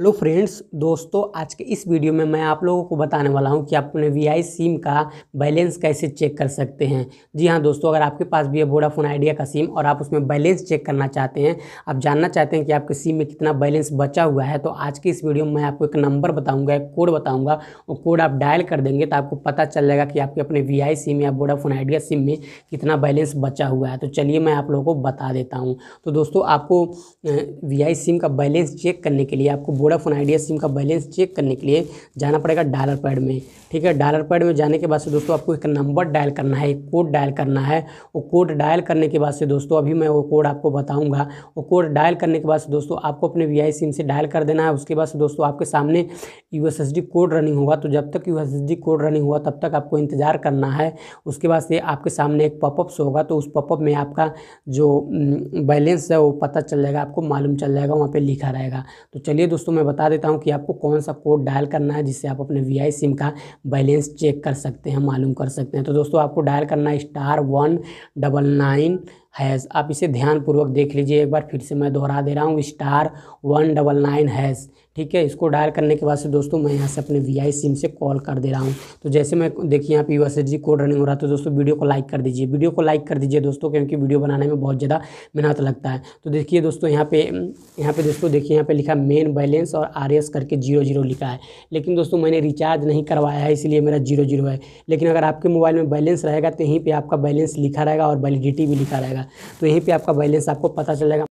hello friends दोस्तों आज के इस वीडियो में मैं आप लोगों को बताने वाला हूं कि आप अपने वी आई सिम का बैलेंस कैसे चेक कर सकते हैं जी हां दोस्तों अगर आपके पास भी है वोडाफोन आइडिया का सिम और आप उसमें बैलेंस चेक करना चाहते हैं आप जानना चाहते हैं कि आपके सिम में कितना बैलेंस बचा हुआ है तो आज की इस वीडियो में मैं आपको एक नंबर बताऊँगा एक कोड बताऊँगा वो कोड आप डायल कर देंगे तो आपको पता चल जाएगा कि आपके अपने वी आई सिम या वोडाफोन आइडिया सिम में कितना बैलेंस बचा हुआ है तो चलिए मैं आप लोगों को बता देता हूँ तो दोस्तों आपको वी आई सिम का बैलेंस चेक करने के लिए आपको वोडाफोन आइडिया सिम का बैलेंस चेक करने के लिए जाना पड़ेगा डॉलर पैड में ठीक है डॉलर पैड में जाने के बाद से दोस्तों आपको एक नंबर डायल करना है एक कोड डायल करना है वो कोड डायल करने के बाद से दोस्तों अभी मैं वो कोड आपको बताऊँगा वो कोड डायल करने के बाद से दोस्तों आपको अपने वी सिम से डायल कर देना है उसके बाद से दोस्तों आपके सामने यू कोड रनिंग होगा तो जब तक यू कोड रनिंग हुआ तब तक आपको इंतज़ार करना है उसके बाद से आपके सामने एक पॉपअप होगा तो उस पॉपअप में आपका जो बैलेंस है वो पता चल जाएगा आपको मालूम चल जाएगा वहाँ पर लिखा रहेगा तो चलिए दोस्तों मैं बता देता हूँ कि आपको कौन सा कोड डायल करना है जिससे आप अपने वी सिम का बैलेंस चेक कर सकते हैं मालूम कर सकते हैं तो दोस्तों आपको डायल करना है star one double nine hash आप इसे ध्यानपूर्वक देख लीजिए एक बार फिर से मैं दोहरा दे रहा हूँ star one double nine hash ठीक है इसको डायल करने के बाद से दोस्तों मैं यहाँ से अपने वी सिम से कॉल कर दे रहा हूँ तो जैसे मैं देखिए यहाँ पे यू कोड रनिंग हो रहा है तो दोस्तों वीडियो को लाइक कर दीजिए वीडियो को लाइक कर दीजिए दोस्तों क्योंकि वीडियो बनाने में बहुत ज़्यादा मेहनत लगता है तो देखिए दोस्तों यहाँ पे यहाँ पे दोस्तों देखिए यहाँ पे लिखा मेन बैलेंस और आर करके जीरो जीरो लिखा है लेकिन दोस्तों मैंने रिचार्ज नहीं करवाया है इसलिए मेरा जीरो जीरो है लेकिन अगर आपके मोबाइल में बैलेंस रहेगा तो यहीं पर आपका बैलेंस लिखा रहेगा और वैलिडिटी भी लिखा रहेगा जाएगा तो यहीं पे आपका बैलेंस आपको पता चलेगा